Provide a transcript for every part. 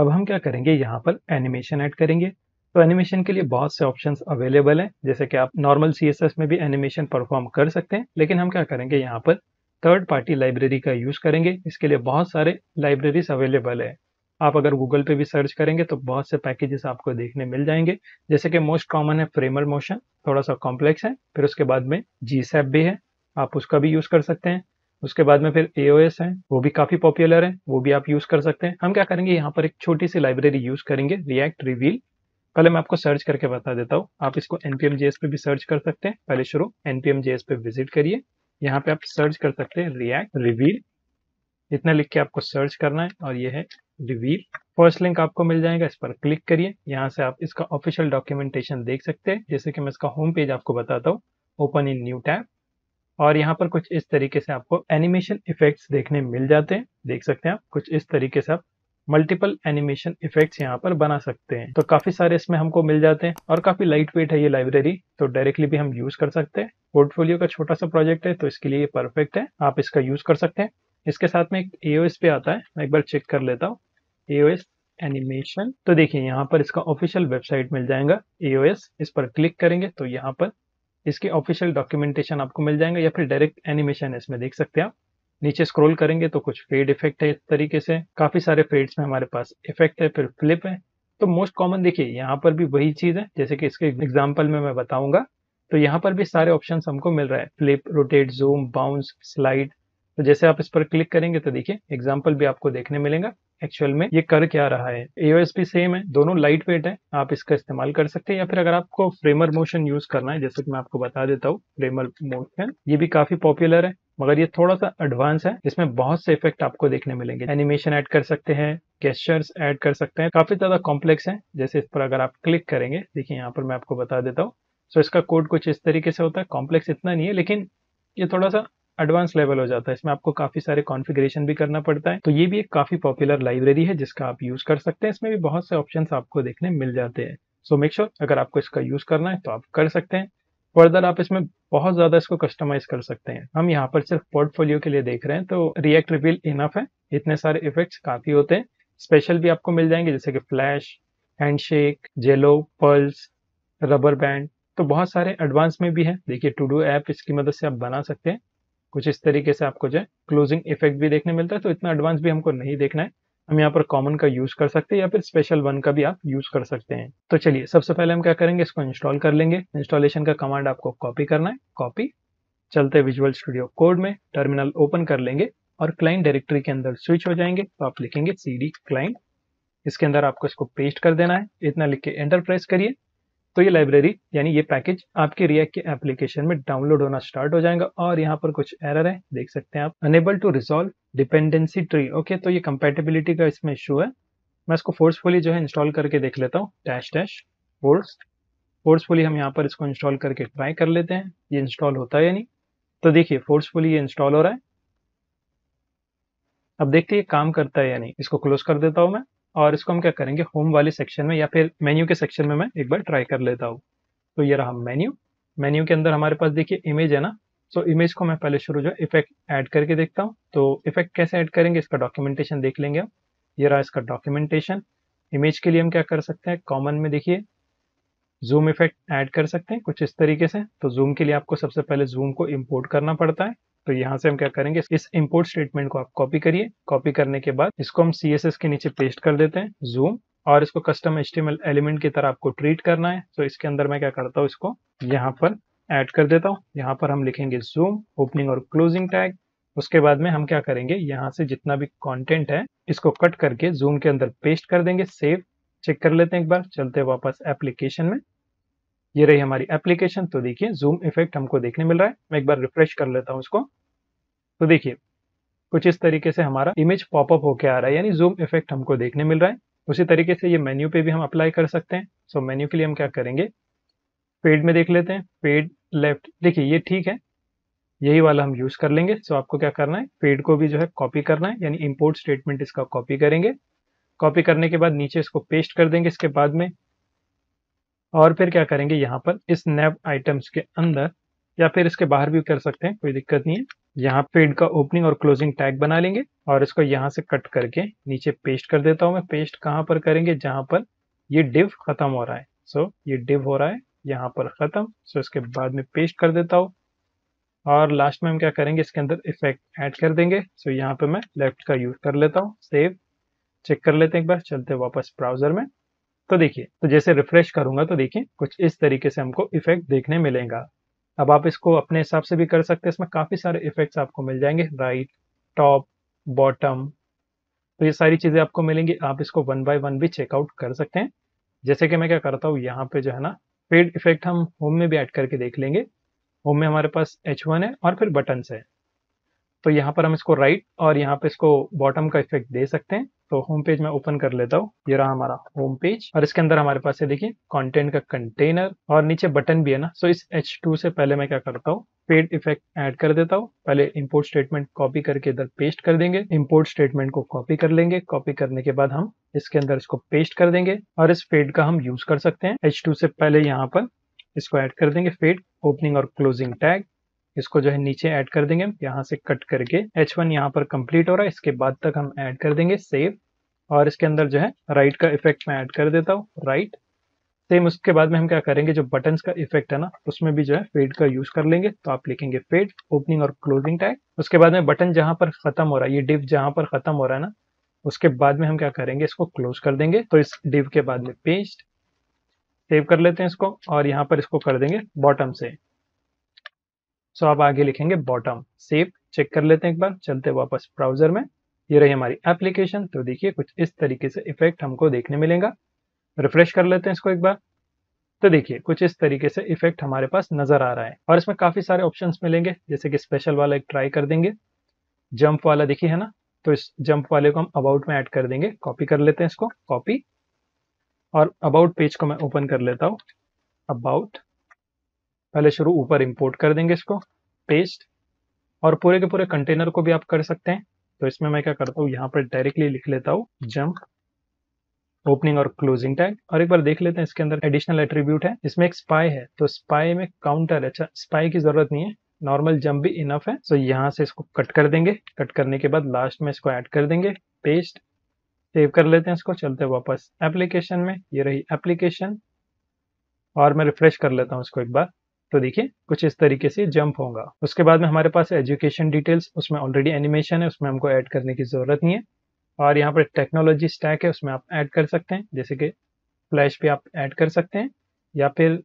अब हम क्या करेंगे यहाँ पर एनिमेशन ऐड करेंगे तो एनिमेशन के लिए बहुत से ऑप्शंस अवेलेबल हैं जैसे कि आप नॉर्मल सी में भी एनिमेशन परफॉर्म कर सकते हैं लेकिन हम क्या करेंगे यहाँ पर थर्ड पार्टी लाइब्रेरी का यूज़ करेंगे इसके लिए बहुत सारे लाइब्रेरीज अवेलेबल है आप अगर गूगल पे भी सर्च करेंगे तो बहुत से पैकेजेस आपको देखने मिल जाएंगे जैसे कि मोस्ट कॉमन है फ्रेमर मोशन थोड़ा सा कॉम्प्लेक्स है फिर उसके बाद में जी भी है आप उसका भी यूज़ कर सकते हैं उसके बाद में फिर ए है वो भी काफ़ी पॉपुलर है वो भी आप यूज़ कर सकते हैं हम क्या करेंगे यहाँ पर एक छोटी सी लाइब्रेरी यूज़ करेंगे रिएक्ट रिवील पहले मैं आपको सर्च करके बता देता हूँ आप इसको एन पे भी सर्च कर सकते हैं पहले शुरू एन पे विजिट करिए यहाँ पे आप सर्च कर सकते हैं रिएक्ट रिवील इतना लिख के आपको सर्च करना है और ये है रिवील फर्स्ट लिंक आपको मिल जाएगा इस पर क्लिक करिए यहाँ से आप इसका ऑफिशियल डॉक्यूमेंटेशन देख सकते हैं जैसे कि मैं इसका होम पेज आपको बताता हूँ ओपन इन न्यू टैब और यहाँ पर कुछ इस तरीके से आपको एनिमेशन इफेक्ट्स देखने मिल जाते हैं देख सकते हैं आप कुछ इस तरीके से आप मल्टीपल एनिमेशन इफेक्ट्स यहाँ पर बना सकते हैं तो काफी सारे इसमें हमको मिल जाते हैं और काफी लाइट वेट है ये लाइब्रेरी तो डायरेक्टली भी हम यूज कर सकते हैं पोर्टफोलियो का छोटा सा प्रोजेक्ट है तो इसके लिए ये परफेक्ट है आप इसका यूज कर सकते हैं इसके साथ में एक एओएस पे आता है मैं एक बार चेक कर लेता हूँ एओएस एनिमेशन तो देखिए यहाँ पर इसका ऑफिशियल वेबसाइट मिल जाएगा एओएस इस पर क्लिक करेंगे तो यहाँ पर इसके ऑफिशियल डॉक्यूमेंटेशन आपको मिल जाएंगे या फिर डायरेक्ट एनिमेशन है इसमें देख सकते हैं आप नीचे स्क्रॉल करेंगे तो कुछ फेड इफेक्ट है इस तरीके से काफी सारे फेड्स में हमारे पास इफेक्ट है फिर फ्लिप है तो मोस्ट कॉमन देखिए यहाँ पर भी वही चीज है जैसे कि इसके एग्जाम्पल में मैं बताऊंगा तो यहाँ पर भी सारे ऑप्शन हमको मिल रहा है flip rotate zoom bounce slide तो जैसे आप इस पर क्लिक करेंगे तो देखिए एग्जाम्पल भी आपको देखने मिलेगा एक्चुअल में ये कर क्या रहा है एओएस भी सेम है दोनों लाइट वेट है आप इसका इस्तेमाल कर सकते हैं या फिर अगर आपको फ्रेमर मोशन यूज करना है जैसे कि मैं आपको बता देता हूँ फ्रेमर मोशन ये भी काफी पॉपुलर है मगर ये थोड़ा सा एडवांस है इसमें बहुत से इफेक्ट आपको देखने मिलेंगे एनिमेशन ऐड कर सकते हैं गेस्टर्स ऐड कर सकते हैं काफी ज्यादा कॉम्प्लेक्स है जैसे इस पर अगर आप क्लिक करेंगे देखिए यहाँ पर मैं आपको बता देता हूँ सो इसका कोड कुछ इस तरीके से होता है कॉम्प्लेक्स इतना नहीं है लेकिन ये थोड़ा सा एडवांस लेवल हो जाता है इसमें आपको काफी सारे कॉन्फ़िगरेशन भी करना पड़ता है तो ये भी एक काफी पॉपुलर लाइब्रेरी है जिसका आप यूज कर सकते हैं इसमें भी बहुत से ऑप्शन आपको देखने मिल जाते हैं सो मेक श्योर अगर आपको इसका यूज करना है तो आप कर सकते हैं फर्दर आप इसमें बहुत ज्यादा इसको कस्टमाइज कर सकते हैं हम यहाँ पर सिर्फ पोर्टफोलियो के लिए देख रहे हैं तो रिएक्ट रिविल इनफ है इतने सारे इफेक्ट्स काफी होते हैं स्पेशल भी आपको मिल जाएंगे जैसे कि flash handshake jello pulse rubber band तो बहुत सारे एडवांस में भी है देखिए टू डू ऐप इसकी मदद से आप बना सकते हैं कुछ इस तरीके से आपको जो है क्लोजिंग इफेक्ट भी देखने मिलता है तो इतना एडवांस भी हमको नहीं देखना है हम यहाँ पर कॉमन का यूज कर सकते हैं या फिर स्पेशल वन का भी आप यूज कर सकते हैं तो चलिए सबसे पहले हम क्या करेंगे इसको इंस्टॉल कर लेंगे इंस्टॉलेशन का कमांड आपको कॉपी करना है कॉपी चलते विजुअल स्टूडियो कोड में टर्मिनल ओपन कर लेंगे और क्लाइंट डायरेक्टरी के अंदर स्विच हो जाएंगे तो आप लिखेंगे सी डी क्लाइंट इसके अंदर आपको इसको पेस्ट कर देना है इतना लिख के एंटर प्रेस करिए तो ये लाइब्रेरी यानी ये पैकेज आपके रिएक्ट के एप्लीकेशन में डाउनलोड होना स्टार्ट हो जाएगा और यहाँ पर कुछ एरर है देख सकते हैं आप unable to resolve dependency tree okay तो ये कंपेटेबिलिटी का इसमें इशू है मैं इसको फोर्सफुली जो है इंस्टॉल करके देख लेता हूँ डैश डैश फोर्स फोर्सफुली हम यहाँ पर इसको इंस्टॉल करके ट्राई कर लेते हैं ये इंस्टॉल होता है या नहीं तो देखिए फोर्सफुली ये इंस्टॉल हो रहा है अब देखते हैं काम करता है या नहीं इसको क्लोज कर देता हूँ मैं और इसको हम क्या करेंगे होम वाले सेक्शन में या फिर मेन्यू के सेक्शन में मैं एक बार ट्राई कर लेता हूँ तो ये रहा मेन्यू मेन्यू के अंदर हमारे पास देखिए इमेज है ना सो so, इमेज को मैं पहले शुरू जो इफेक्ट ऐड करके देखता हूँ तो इफेक्ट कैसे ऐड करेंगे इसका डॉक्यूमेंटेशन देख लेंगे हम ये रहा इसका डॉक्यूमेंटेशन इमेज के लिए हम क्या कर सकते हैं कॉमन में देखिए जूम इफेक्ट ऐड कर सकते हैं कुछ इस तरीके से तो जूम के लिए आपको सबसे पहले जूम को इम्पोर्ट करना पड़ता है तो यहाँ से हम क्या करेंगे इस इम्पोर्ट स्टेटमेंट को आप कॉपी करिए कॉपी करने के बाद इसको हम सी के नीचे पेस्ट कर देते हैं जूम और इसको कस्टम एच एलिमेंट की तरह आपको ट्रीट करना है तो इसके अंदर मैं क्या करता हूँ इसको यहाँ पर ऐड कर देता हूँ यहाँ पर हम लिखेंगे जूम ओपनिंग और क्लोजिंग टैग उसके बाद में हम क्या करेंगे यहाँ से जितना भी कंटेंट है इसको कट करके जूम के अंदर पेस्ट कर देंगे सेव चेक कर लेते हैं एक बार चलते हैं वापस एप्लीकेशन में ये रही हमारी एप्लीकेशन तो देखिए जूम इफेक्ट हमको देखने मिल रहा है मैं एक बार रिफ्रेश कर लेता हूँ उसको तो देखिए कुछ इस तरीके से हमारा इमेज पॉपअप होके आ रहा है यानी जूम इफेक्ट हमको देखने मिल रहा है उसी तरीके से ये मेन्यू पे भी हम अप्लाई कर सकते हैं सो so, मेन्यू के लिए हम क्या करेंगे पेड में देख लेते हैं पेड लेफ्ट देखिए ये ठीक है यही वाला हम यूज कर लेंगे सो so, आपको क्या करना है पेड को भी जो है कॉपी करना है यानी इम्पोर्ट स्टेटमेंट इसका कॉपी करेंगे कॉपी करने के बाद नीचे इसको पेस्ट कर देंगे इसके बाद में और फिर क्या करेंगे यहाँ पर इस नैब आइटम्स के अंदर या फिर इसके बाहर भी कर सकते हैं कोई दिक्कत नहीं है यहाँ पेड का ओपनिंग और क्लोजिंग टैग बना लेंगे और इसको यहाँ से कट करके नीचे पेस्ट कर देता हूँ मैं पेस्ट कहाँ पर करेंगे जहाँ पर ये डिव खत्म हो रहा है सो so, ये डिव हो रहा है यहाँ पर खत्म सो so, इसके बाद में पेस्ट कर देता हूँ और लास्ट में हम क्या करेंगे इसके अंदर इफेक्ट ऐड कर देंगे सो so, यहाँ पे मैं लेफ्ट का यूज कर लेता हूँ सेव चेक कर लेते हैं एक बार चलते वापस ब्राउजर में तो देखिए तो जैसे रिफ्रेश करूंगा तो देखिए कुछ इस तरीके से हमको इफेक्ट देखने मिलेगा अब आप इसको अपने हिसाब से भी कर सकते हैं इसमें काफ़ी सारे इफेक्ट्स आपको मिल जाएंगे राइट टॉप बॉटम तो ये सारी चीज़ें आपको मिलेंगी आप इसको वन बाय वन भी चेकआउट कर सकते हैं जैसे कि मैं क्या करता हूँ यहाँ पे जो है ना फेड इफेक्ट हम होम में भी ऐड करके देख लेंगे होम में हमारे पास एच वन है और फिर बटन्स है तो यहाँ पर हम इसको राइट और यहाँ पे इसको बॉटम का इफेक्ट दे सकते हैं तो होम पेज में ओपन कर लेता हूँ ये रहा हमारा होम पेज और इसके अंदर हमारे पास है देखिए कंटेंट का कंटेनर और नीचे बटन भी है ना सो इस H2 से पहले मैं क्या करता हूँ पेड इफेक्ट ऐड कर देता हूँ पहले इम्पोर्ट स्टेटमेंट कॉपी करके इधर पेस्ट कर देंगे इम्पोर्ट स्टेटमेंट को कॉपी कर लेंगे कॉपी करने के बाद हम इसके अंदर इसको पेस्ट कर देंगे और इस फेड का हम यूज कर सकते हैं एच से पहले यहाँ पर इसको ऐड कर देंगे फेड ओपनिंग और क्लोजिंग टैग इसको जो है नीचे ऐड कर देंगे यहाँ से कट करके एच वन यहाँ पर कंप्लीट हो रहा है इसके बाद तक हम ऐड कर देंगे सेव और इसके अंदर जो है राइट का इफेक्ट मैं ऐड कर देता हूँ राइट सेम उसके बाद में हम क्या करेंगे जो बटन का इफेक्ट है ना उसमें भी जो है फेड का यूज कर लेंगे तो आप लिखेंगे फेड ओपनिंग और क्लोजिंग टैग उसके बाद में बटन जहां पर खत्म हो रहा है ये डिव जहां पर खत्म हो रहा है ना उसके बाद में हम क्या करेंगे इसको क्लोज कर देंगे तो इस डिव के बाद में पेस्ट सेव कर लेते हैं इसको और यहाँ पर इसको कर देंगे बॉटम से सो आप आगे लिखेंगे बॉटम सेव चेक कर लेते हैं एक बार चलते वापस ब्राउजर में ये रही हमारी एप्लीकेशन तो देखिए कुछ इस तरीके से इफेक्ट हमको देखने मिलेगा रिफ्रेश कर लेते हैं इसको एक बार तो देखिए कुछ इस तरीके से इफेक्ट हमारे पास नजर आ रहा है और इसमें काफी सारे ऑप्शंस मिलेंगे जैसे कि स्पेशल वाला एक ट्राई कर देंगे जंप वाला देखिए है ना तो इस जंप वाले को हम अबाउट में ऐड कर देंगे कॉपी कर लेते हैं इसको कॉपी और अबाउट पेज को मैं ओपन कर लेता हूँ अबाउट पहले शुरू ऊपर इम्पोर्ट कर देंगे इसको पेस्ट और पूरे के पूरे कंटेनर को भी आप कर सकते हैं तो इसमें मैं क्या करता हूँ यहाँ पर डायरेक्टली लिख लेता हूँ जंप ओपनिंग और क्लोजिंग टैग और एक बार देख लेते हैं इसके अंदर एडिशनल एट्रीब्यूट है इसमें एक स्पाई है तो स्पाई में काउंटर अच्छा स्पाई की जरूरत नहीं है नॉर्मल जंप भी इनफ है सो यहाँ से इसको कट कर देंगे कट करने के बाद लास्ट में इसको ऐड कर देंगे पेस्ट सेव कर लेते हैं इसको चलते वापस एप्लीकेशन में ये रही एप्लीकेशन और मैं रिफ्रेश कर लेता हूँ इसको एक बार तो देखिए कुछ इस तरीके से जंप होगा उसके बाद में हमारे पास एजुकेशन डिटेल्स उसमें ऑलरेडी एनिमेशन है उसमें हमको ऐड करने की ज़रूरत नहीं है और यहाँ पर टेक्नोलॉजी स्टैक है उसमें आप ऐड कर सकते हैं जैसे कि फ्लैश पे आप ऐड कर सकते हैं या फिर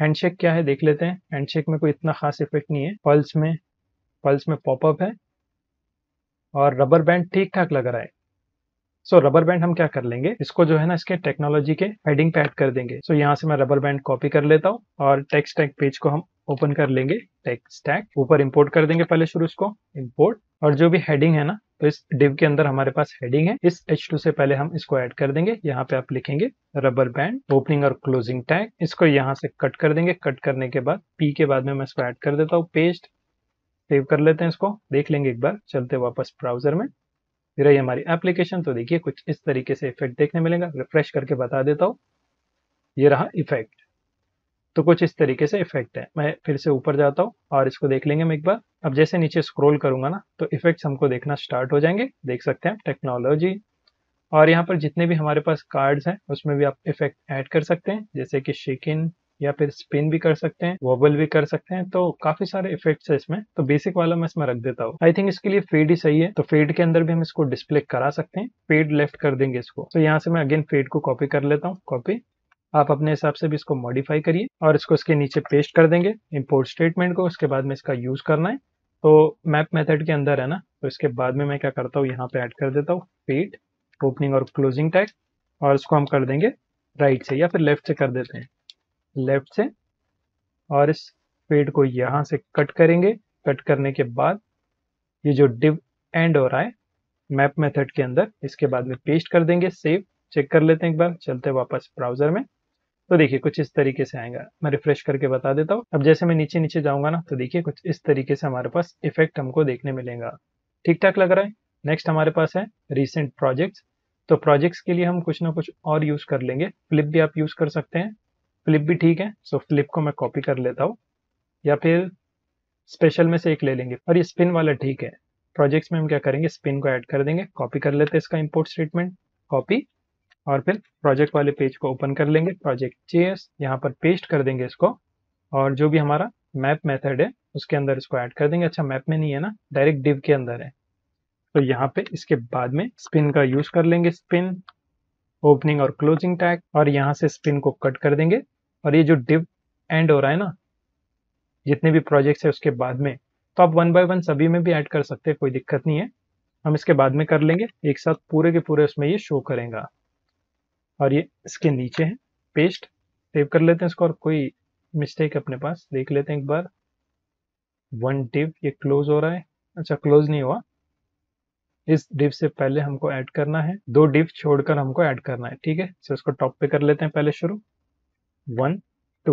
हैंडशेक क्या है देख लेते हैं हैंडशेक में कोई इतना खास इफेक्ट नहीं है पल्स में पल्स में पॉपअप है और रबर बैंड ठीक ठाक लग रहा है सो रबर बैंड हम क्या कर लेंगे इसको जो है ना इसके टेक्नोलॉजी के हेडिंग पे ऐड कर देंगे सो so, यहाँ से मैं रबर बैंड कॉपी कर लेता हूँ और टेक्स टैग पेज को हम ओपन कर लेंगे टेक्स टैग ऊपर इंपोर्ट कर देंगे पहले शुरू इसको इंपोर्ट और जो भी हेडिंग है ना तो इस डिव के अंदर हमारे पास हेडिंग है इस एच से पहले हम इसको ऐड कर देंगे यहाँ पे आप लिखेंगे रबर बैंड ओपनिंग और क्लोजिंग टैग इसको यहाँ से कट कर देंगे कट करने के बाद पी के बाद में मैं इसको ऐड कर देता हूँ पेस्ट सेव कर लेते हैं इसको देख लेंगे एक बार चलते वापस ब्राउजर में रही हमारी एप्लीकेशन तो देखिए कुछ इस तरीके से इफेक्ट देखने मिलेगा रिफ्रेश करके बता देता हूँ ये रहा इफेक्ट तो कुछ इस तरीके से इफेक्ट है मैं फिर से ऊपर जाता हूँ और इसको देख लेंगे हम एक बार अब जैसे नीचे स्क्रोल करूंगा ना तो इफेक्ट्स हमको देखना स्टार्ट हो जाएंगे देख सकते हैं टेक्नोलॉजी और यहाँ पर जितने भी हमारे पास कार्ड्स हैं उसमें भी आप इफेक्ट ऐड कर सकते हैं जैसे कि शिकिन या फिर स्पिन भी कर सकते हैं वॉबल भी कर सकते हैं तो काफी सारे इफेक्ट्स है इसमें तो बेसिक वाला मैं इसमें रख देता हूँ आई थिंक इसके लिए फेड ही सही है तो फेड के अंदर भी हम इसको डिस्प्ले करा सकते हैं फेड लेफ्ट कर देंगे इसको तो यहाँ से मैं अगेन फेड को कॉपी कर लेता हूँ कॉपी आप अपने हिसाब से भी इसको मॉडिफाई करिए और इसको इसके नीचे पेस्ट कर देंगे इम्पोर्ट स्टेटमेंट को उसके बाद में इसका यूज करना है तो मैप मेथड के अंदर है ना तो इसके बाद में मैं क्या करता हूँ यहाँ पे ऐड कर देता हूँ फेड ओपनिंग और क्लोजिंग टैग और इसको हम कर देंगे राइट से या फिर लेफ्ट से कर देते हैं लेफ्ट से और इस पेड़ को यहाँ से कट करेंगे कट करने के बाद ये जो डिव एंड हो रहा है मैप मेथड के अंदर इसके बाद में पेस्ट कर देंगे सेव चेक कर लेते हैं एक बार चलते वापस ब्राउजर में तो देखिए कुछ इस तरीके से आएगा मैं रिफ्रेश करके बता देता हूँ अब जैसे मैं नीचे नीचे जाऊंगा ना तो देखिए कुछ इस तरीके से हमारे पास इफेक्ट हमको देखने मिलेगा ठीक ठाक लग रहा है नेक्स्ट हमारे पास है रिसेंट प्रोजेक्ट्स तो प्रोजेक्ट्स के लिए हम कुछ ना कुछ और यूज कर लेंगे फ्लिप भी आप यूज कर सकते हैं फ्लिप भी ठीक है सो फ्लिप को मैं कॉपी कर लेता हूँ या फिर स्पेशल में से एक ले लेंगे पर ये स्पिन वाला ठीक है प्रोजेक्ट्स में हम क्या करेंगे स्पिन को ऐड कर देंगे कॉपी कर लेते हैं इसका इम्पोर्ट स्टेटमेंट कॉपी और फिर प्रोजेक्ट वाले पेज को ओपन कर लेंगे प्रोजेक्ट चेस यहाँ पर पेस्ट कर देंगे इसको और जो भी हमारा मैप मेथड है उसके अंदर इसको ऐड कर देंगे अच्छा मैप में नहीं है ना डायरेक्ट डिव के अंदर है तो यहाँ पे इसके बाद में स्पिन का यूज कर लेंगे स्पिन ओपनिंग और क्लोजिंग टैग और यहाँ से स्पिन को कट कर देंगे और ये जो डिव एंड हो रहा है ना जितने भी प्रोजेक्ट्स है उसके बाद में तो आप वन बाय वन सभी में भी ऐड कर सकते हैं कोई दिक्कत नहीं है हम इसके बाद में कर लेंगे एक साथ पूरे के पूरे उसमें ये शो करेगा और ये इसके नीचे है पेस्ट सेव कर लेते हैं इसको और कोई मिस्टेक अपने पास देख लेते हैं एक बार वन डिव ये क्लोज हो रहा है अच्छा क्लोज नहीं हुआ इस डिव से पहले हमको ऐड करना है दो डिव छोड़कर हमको ऐड करना है ठीक है इसको टॉप पे कर लेते हैं पहले शुरू वन टू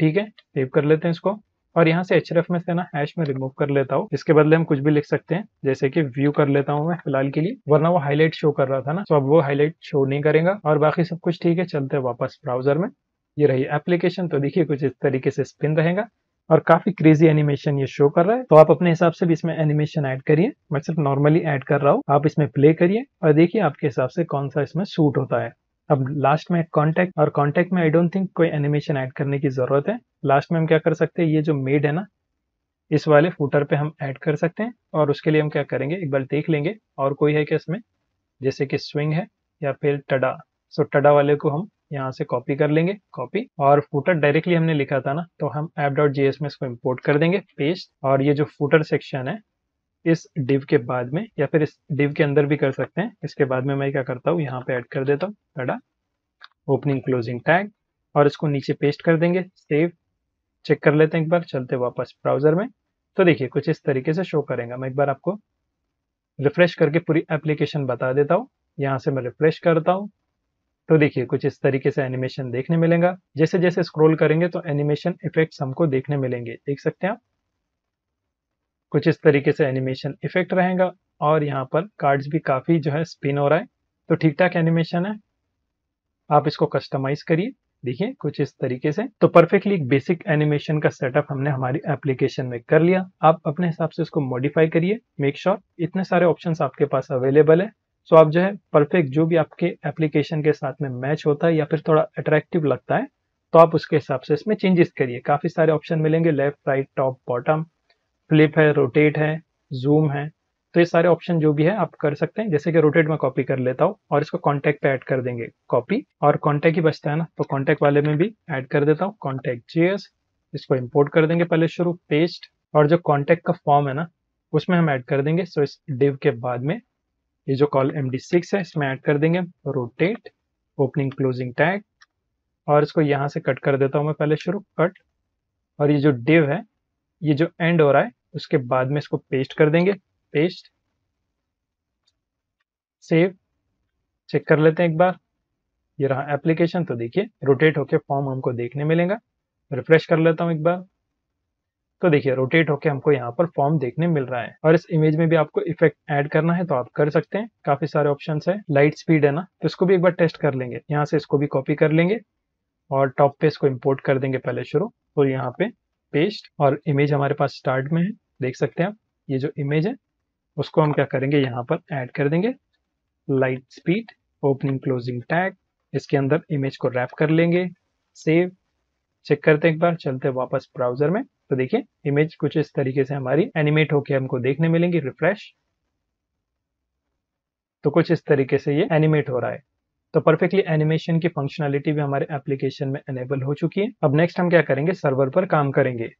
ठीक है सेव कर लेते हैं इसको और यहाँ से एच में से ना हैश में रिमूव कर लेता हूँ इसके बदले हम कुछ भी लिख सकते हैं जैसे कि व्यू कर लेता हूँ मैं फिलहाल के लिए वरना वो हाईलाइट शो कर रहा था ना तो अब वो हाईलाइट शो नहीं करेगा और बाकी सब कुछ ठीक है चलते हैं वापस ब्राउजर में ये रही एप्लीकेशन तो देखिए कुछ इस तरीके से स्पिन रहेगा और काफी क्रेजी एनिमेशन ये शो कर रहा है तो आप अपने हिसाब से भी इसमें एनिमेशन ऐड करिए मैं सिर्फ नॉर्मली ऐड कर रहा हूँ आप इसमें प्ले करिए और देखिए आपके हिसाब से कौन सा इसमें सूट होता है अब लास्ट में कॉन्टेक्ट और कॉन्टेक्ट में आई डोंट थिंक कोई एनिमेशन ऐड करने की ज़रूरत है लास्ट में हम क्या कर सकते हैं ये जो मेड है ना इस वाले फूटर पे हम ऐड कर सकते हैं और उसके लिए हम क्या करेंगे एक बार देख लेंगे और कोई है क्या इसमें जैसे कि स्विंग है या फिर टडा सो टडा वाले को हम यहाँ से कॉपी कर लेंगे कॉपी और फूटर डायरेक्टली हमने लिखा था ना तो हम एप डॉट में इसको इम्पोर्ट कर देंगे पेस्ट और ये जो फूटर सेक्शन है इस डिव के बाद में या फिर इस डिव के अंदर भी कर सकते हैं इसके बाद में मैं क्या करता हूँ यहाँ पे ऐड कर देता हूँ साडा ओपनिंग क्लोजिंग टैग और इसको नीचे पेस्ट कर देंगे सेव चेक कर लेते हैं एक बार चलते वापस ब्राउजर में तो देखिए कुछ इस तरीके से शो करेंगे मैं एक बार आपको रिफ्रेश करके पूरी एप्लीकेशन बता देता हूँ यहाँ से मैं रिफ्रेश करता हूँ तो देखिए कुछ इस तरीके से एनिमेशन देखने मिलेगा जैसे जैसे स्क्रोल करेंगे तो एनिमेशन इफेक्ट्स हमको देखने मिलेंगे देख सकते हैं आप कुछ इस तरीके से एनिमेशन इफेक्ट रहेगा और यहाँ पर कार्ड्स भी काफ़ी जो है स्पिन हो रहा है तो ठीक ठाक एनिमेशन है आप इसको कस्टमाइज करिए देखिए कुछ इस तरीके से तो परफेक्टली एक बेसिक एनिमेशन का सेटअप हमने हमारी एप्लीकेशन में कर लिया आप अपने हिसाब से इसको मॉडिफाई करिए मेक श्योर इतने सारे ऑप्शंस आपके पास अवेलेबल है सो आप जो है परफेक्ट जो भी आपके एप्लीकेशन के साथ में मैच होता है या फिर थोड़ा अट्रैक्टिव लगता है तो आप उसके हिसाब से इसमें चेंजेस करिए काफी सारे ऑप्शन मिलेंगे left right top bottom flip है रोटेट है जूम है तो ये सारे ऑप्शन जो भी है आप कर सकते हैं जैसे कि रोटेट में कॉपी कर लेता हूँ और इसको कॉन्टैक्ट पे ऐड कर देंगे कॉपी और कॉन्टैक्ट ही बचता है ना तो कॉन्टैक्ट वाले में भी ऐड कर देता हूँ कॉन्टैक्ट जीएस इसको इम्पोर्ट कर देंगे पहले शुरू पेस्ट और जो कॉन्टैक्ट का फॉर्म है ना उसमें हम ऐड कर देंगे सो इस डिव के बाद में ये जो कॉल एम है इसमें ऐड कर देंगे रोटेट ओपनिंग क्लोजिंग टैग और इसको यहाँ से कट कर देता हूँ मैं पहले शुरू कट और ये जो डिव है ये जो एंड हो रहा है उसके बाद में इसको पेस्ट कर देंगे पेस्ट सेव चेक कर लेते हैं एक बार ये रहा एप्लीकेशन तो देखिए रोटेट होके फॉर्म हमको देखने मिलेगा रिफ्रेश कर लेता हूँ एक बार तो देखिए रोटेट होके हमको यहाँ पर फॉर्म देखने मिल रहा है और इस इमेज में भी आपको इफेक्ट ऐड करना है तो आप कर सकते हैं काफी सारे ऑप्शन है लाइट स्पीड है ना तो इसको भी एक बार टेस्ट कर लेंगे यहाँ से इसको भी कॉपी कर लेंगे और टॉप पे इसको इम्पोर्ट कर देंगे पहले शुरू तो यहाँ पे पेस्ट और इमेज हमारे पास स्टार्ट में है देख सकते हैं आप ये जो इमेज है उसको हम क्या करेंगे यहाँ पर ऐड कर देंगे light speed opening closing tag इसके अंदर इमेज को रैप कर लेंगे सेव चेक करते हैं एक बार चलते हैं वापस ब्राउजर में तो देखिए इमेज कुछ इस तरीके से हमारी एनिमेट होके हमको देखने मिलेंगी रिफ्रेश तो कुछ इस तरीके से ये एनिमेट हो रहा है तो परफेक्टली एनिमेशन की फंक्शनैलिटी भी हमारे एप्लीकेशन में एनेबल हो चुकी है अब नेक्स्ट हम क्या करेंगे सर्वर पर काम करेंगे